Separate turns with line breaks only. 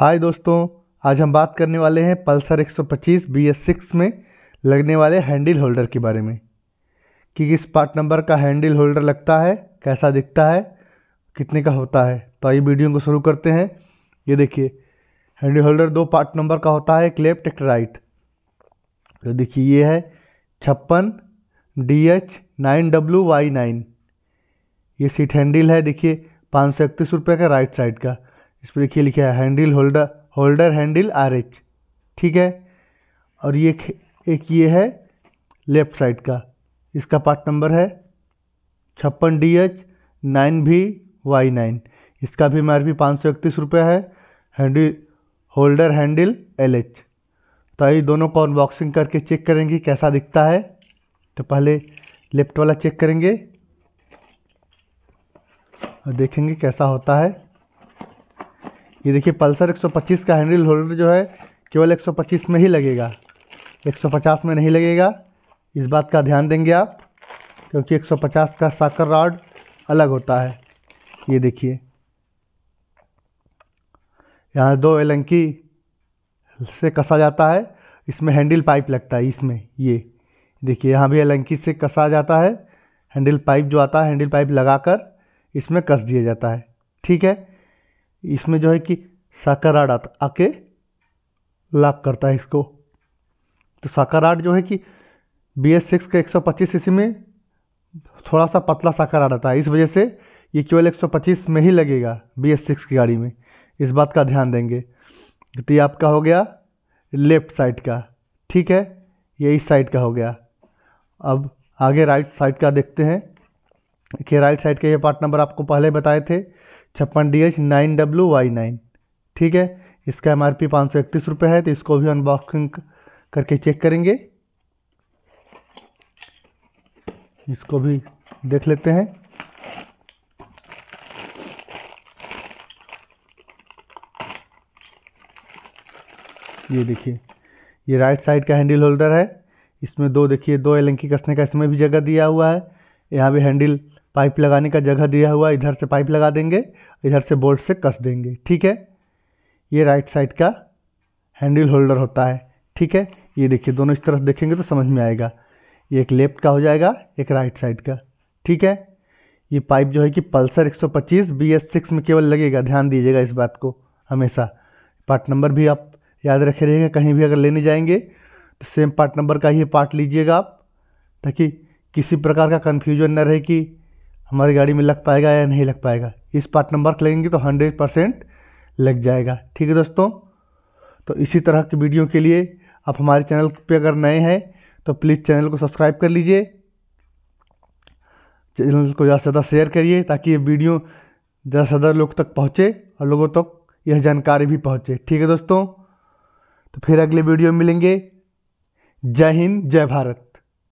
हाय दोस्तों आज हम बात करने वाले हैं पल्सर 125 बी एस सिक्स में लगने वाले हैंडल होल्डर के बारे में कि किस पार्ट नंबर का हैंडल होल्डर लगता है कैसा दिखता है कितने का होता है तो आइए वीडियो को शुरू करते हैं ये देखिए हैंडल होल्डर दो पार्ट नंबर का होता है एक लेफ्ट एक राइट तो देखिए ये है छप्पन D H nine W Y nine ये सीट हैंडल है देखिए पाँच सौ इकतीस रुपये का राइट साइड का इस पर देखिए लिखा है handle holder holder handle R H ठीक है और ये एक ये है लेफ्ट साइड का इसका पार्ट नंबर है छप्पन डी एच नाइन भी वाई नाइन इसका भी एम आर पी पाँच सौ इकतीस रुपये है handle holder handle L H तो आइए दोनों को अनबॉक्सिंग करके चेक करेंगे कैसा दिखता है तो पहले लेफ्ट वाला चेक करेंगे और देखेंगे कैसा होता है ये देखिए पल्सर 125 का हैंडल होल्डर जो है केवल 125 में ही लगेगा 150 में नहीं लगेगा इस बात का ध्यान देंगे आप क्योंकि 150 का साकर रॉड अलग होता है ये देखिए यहाँ दो एलंकी से कसा जाता है इसमें हैंडल पाइप लगता है इसमें ये देखिए यहाँ भी एलंकी से कसा जाता है हैंडल पाइप जो आता है हैंडल पाइप लगाकर इसमें कस दिया जाता है ठीक है इसमें जो है कि साकाराट आके लाभ करता है इसको तो साकाराट जो है कि बी एस सिक्स का एक सौ पच्चीस इसी में थोड़ा सा पतला साकाराट आता है इस वजह से ये केवल एक सौ पच्चीस में ही लगेगा बी एस सिक्स की गाड़ी में इस बात का ध्यान देंगे तो ये आपका हो गया लेफ़्ट साइड का ठीक है ये इस साइड का हो गया अब आगे राइट साइड का देखते हैं कि राइट साइड का ये पार्ट नंबर आपको पहले बताए थे छप्पन D H nine W Y nine ठीक है इसका एम आर पी पाँच सौ इकतीस रुपये है तो इसको भी अनबॉक्सिंग करके चेक करेंगे इसको भी देख लेते हैं ये देखिए ये राइट साइड का हैंडल होल्डर है इसमें दो देखिए दो एलंकी कसने का इसमें भी जगह दिया हुआ है यहाँ भी हैंडल पाइप लगाने का जगह दिया हुआ इधर से पाइप लगा देंगे इधर से बोल्ट से कस देंगे ठीक है ये राइट साइड का हैंडल होल्डर होता है ठीक है ये देखिए दोनों इस तरफ देखेंगे तो समझ में आएगा ये एक लेफ्ट का हो जाएगा एक राइट साइड का ठीक है ये पाइप जो है कि पल्सर 125 BS6 में केवल लगेगा ध्यान दीजिएगा इस बात को हमेशा पार्ट नंबर भी आप याद रखे रहेंगे कहीं भी अगर लेने जाएंगे तो सेम पार्ट नंबर का ही पार्ट लीजिएगा आप ताकि किसी प्रकार का कन्फ्यूजन न रहे कि हमारी गाड़ी में लग पाएगा या नहीं लग पाएगा इस पार्ट नंबर का लगेंगे तो हंड्रेड परसेंट लग जाएगा ठीक है दोस्तों तो इसी तरह की वीडियो के लिए आप हमारे चैनल पे अगर नए हैं तो प्लीज़ चैनल को सब्सक्राइब कर लीजिए चैनल को ज़्यादा से ज़्यादा शेयर करिए ताकि ये वीडियो ज़्यादा से ज़्यादा लोग तक पहुँचे और लोगों तक तो यह जानकारी भी पहुँचे ठीक है दोस्तों तो फिर अगले वीडियो में मिलेंगे जय हिंद जय भारत